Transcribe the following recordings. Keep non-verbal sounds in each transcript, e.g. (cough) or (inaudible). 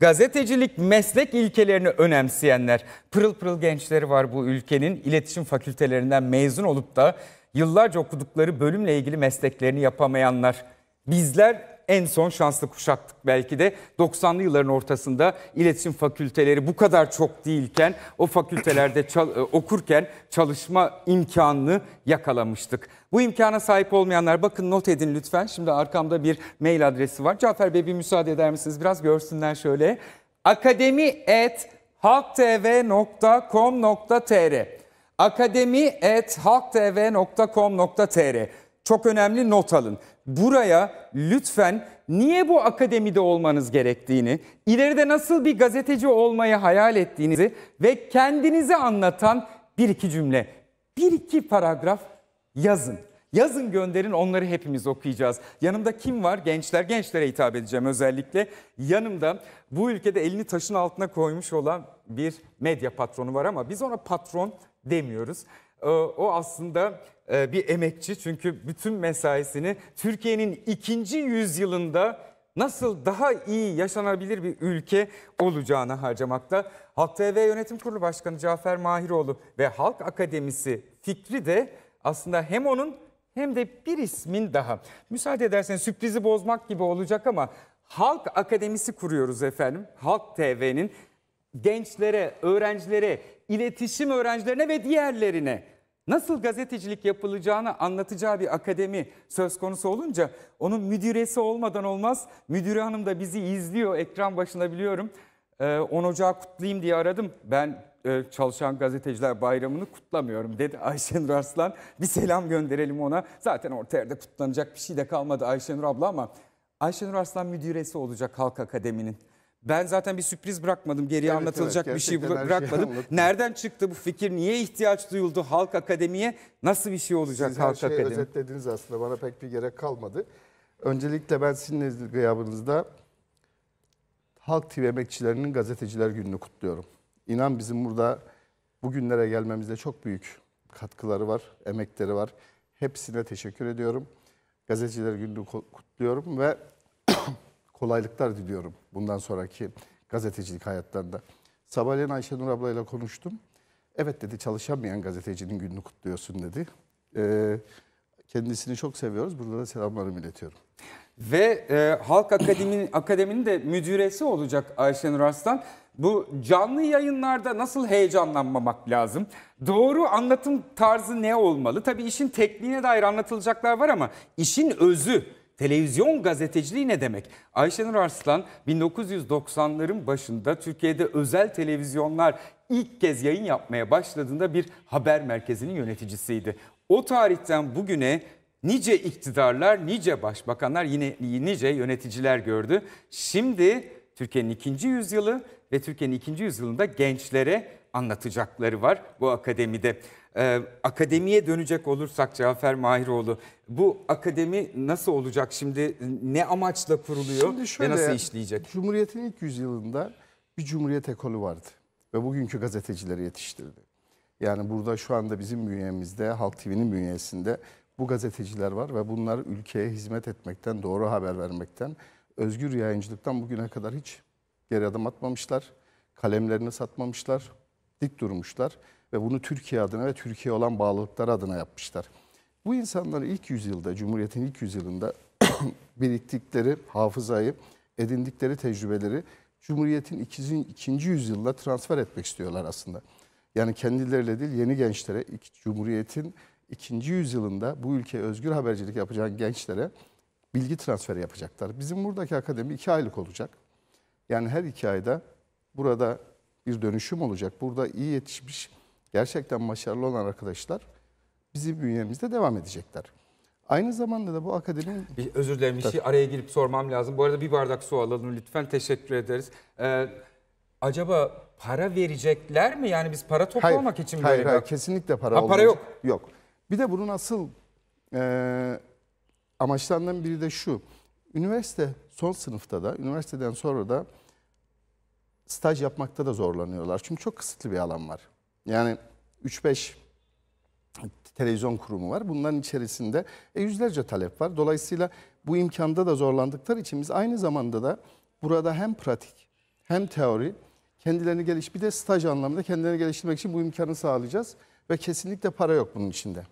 Gazetecilik meslek ilkelerini önemseyenler, pırıl pırıl gençleri var bu ülkenin iletişim fakültelerinden mezun olup da yıllarca okudukları bölümle ilgili mesleklerini yapamayanlar. Bizler en son şanslı kuşaktık belki de 90'lı yılların ortasında iletişim fakülteleri bu kadar çok değilken o fakültelerde çal e, okurken çalışma imkanını yakalamıştık. Bu imkana sahip olmayanlar bakın not edin lütfen. Şimdi arkamda bir mail adresi var. Cafer Bey bir müsaade eder misiniz? Biraz görsünler şöyle. Akademi et halktv.com.tr akademi et halktv.com.tr çok önemli not alın. Buraya lütfen niye bu akademide olmanız gerektiğini, ileride nasıl bir gazeteci olmayı hayal ettiğinizi ve kendinizi anlatan bir iki cümle, bir iki paragraf yazın. Yazın gönderin onları hepimiz okuyacağız. Yanımda kim var? Gençler. Gençlere hitap edeceğim özellikle. Yanımda bu ülkede elini taşın altına koymuş olan bir medya patronu var ama biz ona patron demiyoruz. Ee, o aslında e, bir emekçi çünkü bütün mesaisini Türkiye'nin ikinci yüzyılında nasıl daha iyi yaşanabilir bir ülke olacağına harcamakta. Halk TV Yönetim Kurulu Başkanı Cafer Mahiroğlu ve Halk Akademisi fikri de aslında hem onun hem de bir ismin daha. Müsaade ederseniz sürprizi bozmak gibi olacak ama Halk Akademisi kuruyoruz efendim. Halk TV'nin gençlere, öğrencilere, iletişim öğrencilerine ve diğerlerine nasıl gazetecilik yapılacağını anlatacağı bir akademi söz konusu olunca onun müdüresi olmadan olmaz. Müdürü hanım da bizi izliyor ekran başında biliyorum. 10 ee, Ocağı kutlayayım diye aradım. Ben e, Çalışan Gazeteciler Bayramı'nı kutlamıyorum dedi (laughs) Ayşenur Arslan. Bir selam gönderelim ona. Zaten orta yerde kutlanacak bir şey de kalmadı Ayşenur abla ama Ayşenur Arslan müdüresi olacak Halk Akademi'nin. Ben zaten bir sürpriz bırakmadım. Geriye evet, anlatılacak evet, bir şey bırakmadım. Şey Nereden çıktı bu fikir? Niye ihtiyaç duyuldu Halk Akademi'ye? Nasıl bir şey olacak Siz Halk Akademi? her şeyi özetlediniz aslında. Bana pek bir gerek kalmadı. Öncelikle ben sizin gıyabınızda Halk TV emekçilerinin gazeteciler gününü kutluyorum. İnan bizim burada bugünlere gelmemizde çok büyük katkıları var, emekleri var. Hepsine teşekkür ediyorum. Gazeteciler gününü kutluyorum ve kolaylıklar diliyorum bundan sonraki gazetecilik hayatlarında. Sabahleyin Ayşenur ablayla konuştum. Evet dedi çalışamayan gazetecinin gününü kutluyorsun dedi. Ee, kendisini çok seviyoruz. Burada da selamlarımı iletiyorum. Ve e, Halk Akademi'nin (coughs) akademinin de müdüresi olacak Ayşenur Arslan. Bu canlı yayınlarda nasıl heyecanlanmamak lazım? Doğru anlatım tarzı ne olmalı? Tabii işin tekniğine dair anlatılacaklar var ama işin özü Televizyon gazeteciliği ne demek? Ayşenur Arslan 1990'ların başında Türkiye'de özel televizyonlar ilk kez yayın yapmaya başladığında bir haber merkezinin yöneticisiydi. O tarihten bugüne nice iktidarlar, nice başbakanlar, yine nice yöneticiler gördü. Şimdi Türkiye'nin ikinci yüzyılı ve Türkiye'nin ikinci yüzyılında gençlere anlatacakları var bu akademide. Ee, akademiye dönecek olursak Cafer Mahiroğlu, bu akademi nasıl olacak şimdi? Ne amaçla kuruluyor şimdi şöyle, ve nasıl işleyecek? Cumhuriyet'in ilk yüzyılında bir cumhuriyet ekolü vardı ve bugünkü gazetecileri yetiştirdi. Yani burada şu anda bizim bünyemizde, Halk TV'nin bünyesinde bu gazeteciler var ve bunlar ülkeye hizmet etmekten, doğru haber vermekten, özgür yayıncılıktan bugüne kadar hiç geri adım atmamışlar. Kalemlerini satmamışlar, dik durmuşlar ve bunu Türkiye adına ve Türkiye olan bağlılıklar adına yapmışlar. Bu insanların ilk yüzyılda, Cumhuriyet'in ilk yüzyılında (clears throat) biriktikleri hafızayı, edindikleri tecrübeleri Cumhuriyet'in ikinci, ikinci yüzyılda transfer etmek istiyorlar aslında. Yani kendileriyle değil yeni gençlere, Cumhuriyet'in ikinci yüzyılında bu ülkeye özgür habercilik yapacak gençlere bilgi transferi yapacaklar. Bizim buradaki akademi iki aylık olacak. Yani her iki ayda burada bir dönüşüm olacak. Burada iyi yetişmiş, gerçekten başarılı olan arkadaşlar bizim bünyemizde devam edecekler. Aynı zamanda da bu akademi Bir, özür dilerim bir şey araya girip sormam lazım. Bu arada bir bardak su alalım lütfen. Teşekkür ederiz. Ee, acaba para verecekler mi? Yani biz para toplamak hayır, için hayır, böyle... Hayır, hayır kesinlikle para ha, Para yok. Yok. Bir de bunun asıl e, amaçlarından biri de şu. Üniversite son sınıfta da, üniversiteden sonra da staj yapmakta da zorlanıyorlar. Çünkü çok kısıtlı bir alan var. Yani 3-5 televizyon kurumu var. Bunların içerisinde e, yüzlerce talep var. Dolayısıyla bu imkanda da zorlandıkları için biz aynı zamanda da burada hem pratik hem teori kendilerini geliş bir de staj anlamında kendilerini geliştirmek için bu imkanı sağlayacağız ve kesinlikle para yok bunun içinde.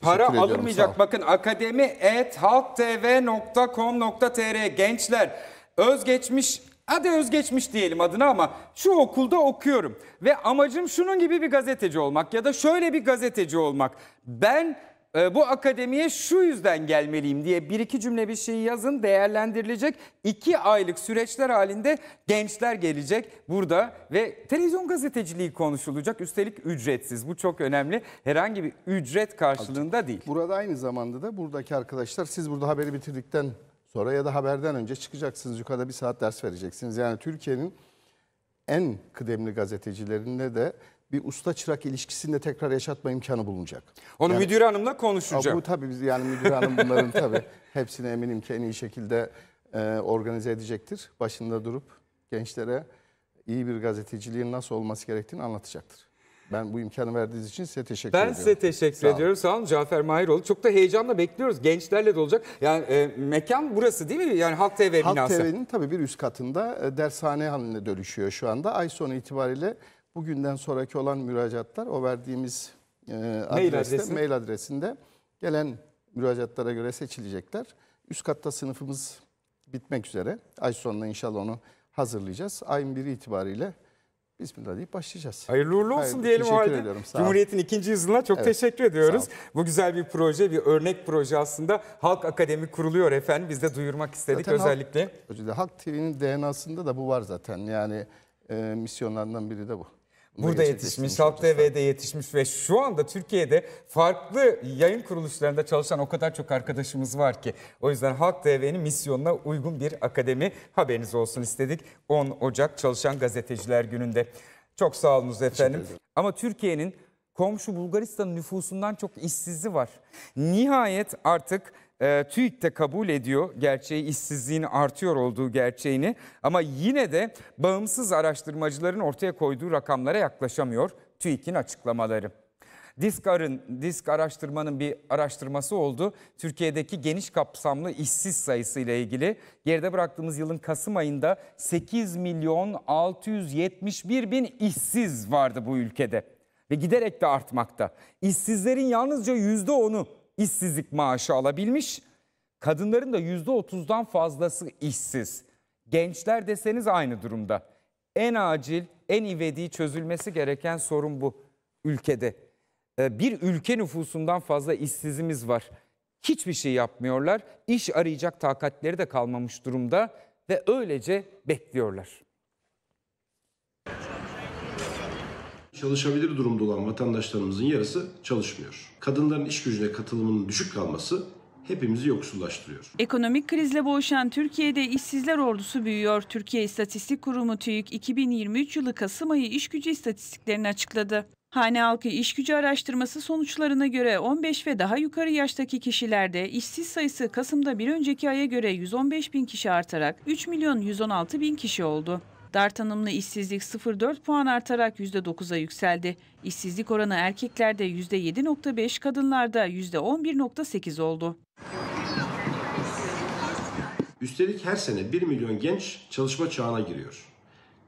Para Teşekkür alınmayacak. Bakın akademi et halktv.com.tr gençler özgeçmiş Adı özgeçmiş diyelim adına ama şu okulda okuyorum ve amacım şunun gibi bir gazeteci olmak ya da şöyle bir gazeteci olmak. Ben e, bu akademiye şu yüzden gelmeliyim diye bir iki cümle bir şey yazın değerlendirilecek. iki aylık süreçler halinde gençler gelecek burada ve televizyon gazeteciliği konuşulacak. Üstelik ücretsiz bu çok önemli herhangi bir ücret karşılığında değil. Burada aynı zamanda da buradaki arkadaşlar siz burada haberi bitirdikten Sonra ya da haberden önce çıkacaksınız yukarıda bir saat ders vereceksiniz. Yani Türkiye'nin en kıdemli gazetecilerinde de bir usta çırak ilişkisini de tekrar yaşatma imkanı bulunacak. Onu yani, müdür hanımla konuşacağım. Bu tabii biz yani müdür hanım bunların tabii hepsini eminim ki en iyi şekilde e, organize edecektir. Başında durup gençlere iyi bir gazeteciliğin nasıl olması gerektiğini anlatacaktır. Ben bu imkanı verdiğiniz için size teşekkür ben ediyorum. Ben size teşekkür Sağ ediyorum. Sağ olun Cafer Mahiroğlu. Çok da heyecanla bekliyoruz. Gençlerle de olacak. Yani e, mekan burası değil mi? Yani Halk TV binası. Halk TV'nin tabii bir üst katında e, dershane haline dönüşüyor şu anda. Ay sonu itibariyle bugünden sonraki olan müracatlar o verdiğimiz e, mail, adreste, adresi. mail adresinde gelen müracatlara göre seçilecekler. Üst katta sınıfımız bitmek üzere. Ay sonunda inşallah onu hazırlayacağız. Ayın biri itibariyle Bismillah deyip başlayacağız. Hayırlı uğurlu olsun Hayırlı, diyelim o halde. Ediyorum, Cumhuriyet'in ikinci yüzyılına çok evet. teşekkür ediyoruz. Bu güzel bir proje, bir örnek proje aslında. Halk Akademi kuruluyor efendim. Biz de duyurmak istedik zaten özellikle. Halk, Halk TV'nin DNA'sında da bu var zaten. Yani e, misyonlarından biri de bu burada yetişmiş, yetişmiş Halk TV'de yetişmiş ve şu anda Türkiye'de farklı yayın kuruluşlarında çalışan o kadar çok arkadaşımız var ki. O yüzden Halk TV'nin misyonuna uygun bir akademi haberiniz olsun istedik. 10 Ocak Çalışan Gazeteciler Günü'nde. Çok sağ efendim. Ama Türkiye'nin komşu Bulgaristan nüfusundan çok işsizi var. Nihayet artık e, TÜİK de kabul ediyor gerçeği işsizliğin artıyor olduğu gerçeğini ama yine de bağımsız araştırmacıların ortaya koyduğu rakamlara yaklaşamıyor TÜİK'in açıklamaları. Diskar'ın Disk araştırmanın bir araştırması oldu. Türkiye'deki geniş kapsamlı işsiz sayısı ile ilgili geride bıraktığımız yılın Kasım ayında 8 milyon 671 bin işsiz vardı bu ülkede ve giderek de artmakta. İşsizlerin yalnızca %10'u işsizlik maaşı alabilmiş. Kadınların da %30'dan fazlası işsiz. Gençler deseniz aynı durumda. En acil, en ivedi çözülmesi gereken sorun bu ülkede. Ee, bir ülke nüfusundan fazla işsizimiz var. Hiçbir şey yapmıyorlar. İş arayacak takatleri de kalmamış durumda ve öylece bekliyorlar. Çalışabilir durumda olan vatandaşlarımızın yarısı çalışmıyor. Kadınların iş gücüne katılımının düşük kalması hepimizi yoksullaştırıyor. Ekonomik krizle boğuşan Türkiye'de işsizler ordusu büyüyor. Türkiye İstatistik Kurumu TÜİK 2023 yılı Kasım ayı iş gücü istatistiklerini açıkladı. Hane halkı iş gücü araştırması sonuçlarına göre 15 ve daha yukarı yaştaki kişilerde işsiz sayısı Kasım'da bir önceki aya göre 115 bin kişi artarak 3 milyon 116 bin kişi oldu. Dar tanımlı işsizlik 0.4 puan artarak %9'a yükseldi. İşsizlik oranı erkeklerde %7.5, kadınlarda %11.8 oldu. Üstelik her sene 1 milyon genç çalışma çağına giriyor.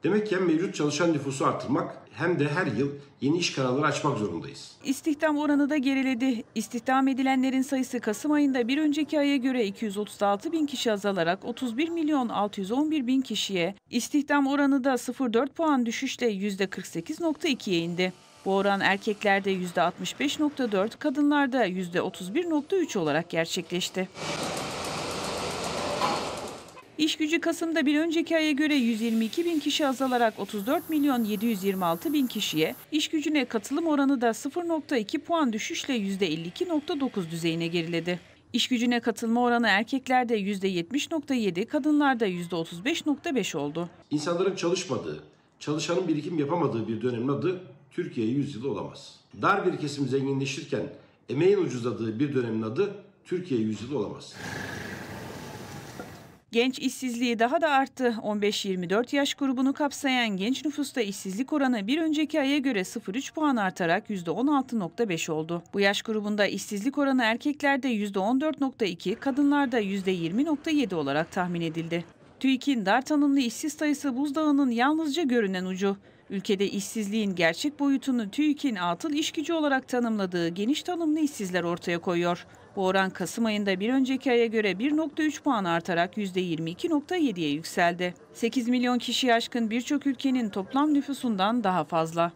Demek ki hem mevcut çalışan nüfusu artırmak hem de her yıl yeni iş kanalları açmak zorundayız. İstihdam oranı da geriledi. İstihdam edilenlerin sayısı Kasım ayında bir önceki aya göre 236 bin kişi azalarak 31 milyon 611 bin kişiye, istihdam oranı da 0,4 puan düşüşle %48.2'ye indi. Bu oran erkeklerde %65.4, kadınlarda %31.3 olarak gerçekleşti. İş gücü Kasım'da bir önceki aya göre 122 bin kişi azalarak 34 milyon 726 bin kişiye, iş gücüne katılım oranı da 0.2 puan düşüşle %52.9 düzeyine geriledi. İş gücüne katılma oranı erkeklerde %70.7, kadınlarda %35.5 oldu. İnsanların çalışmadığı, çalışanın birikim yapamadığı bir dönemin adı Türkiye yılı olamaz. Dar bir kesim zenginleşirken emeğin ucuzladığı bir dönemin adı Türkiye yılı olamaz. Genç işsizliği daha da arttı. 15-24 yaş grubunu kapsayan genç nüfusta işsizlik oranı bir önceki aya göre 0,3 puan artarak %16.5 oldu. Bu yaş grubunda işsizlik oranı erkeklerde %14.2, kadınlarda %20.7 olarak tahmin edildi. TÜİK'in dar tanımlı işsiz sayısı buzdağının yalnızca görünen ucu. Ülkede işsizliğin gerçek boyutunu TÜİK'in atıl iş gücü olarak tanımladığı geniş tanımlı işsizler ortaya koyuyor. Bu oran Kasım ayında bir önceki aya göre 1.3 puan artarak %22.7'ye yükseldi. 8 milyon kişi aşkın birçok ülkenin toplam nüfusundan daha fazla.